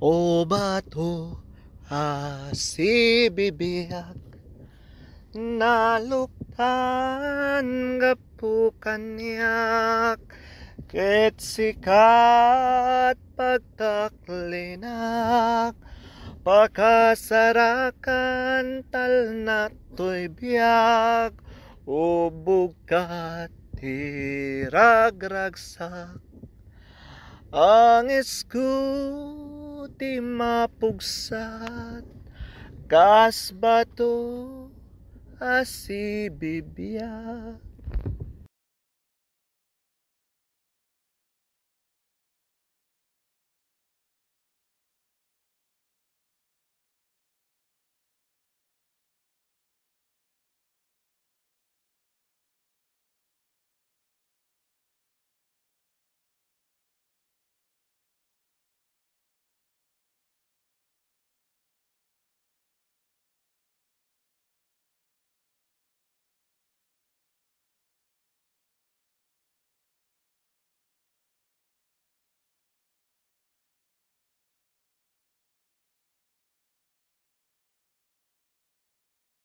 O bato hasibibiyak Naluktan gapukanyak Ket sikat pagtaklinak Pakasarakan talnat to'y biyag Ubog ka tiragragsak Ang iskul ti mapugsat kasbato asibibya